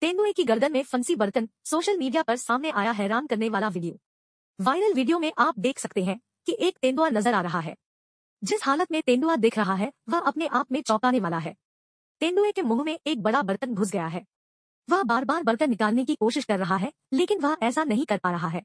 तेंदुए की गर्दन में फंसी बर्तन सोशल मीडिया पर सामने आया हैरान करने वाला वीडियो वायरल वीडियो में आप देख सकते हैं कि एक तेंदुआ नजर आ रहा है जिस हालत में तेंदुआ दिख रहा है वह अपने आप में चौंकाने वाला है तेंदुए के मुंह में एक बड़ा बर्तन घुस गया है वह बार बार बर्तन निकालने की कोशिश कर रहा है लेकिन वह ऐसा नहीं कर पा रहा है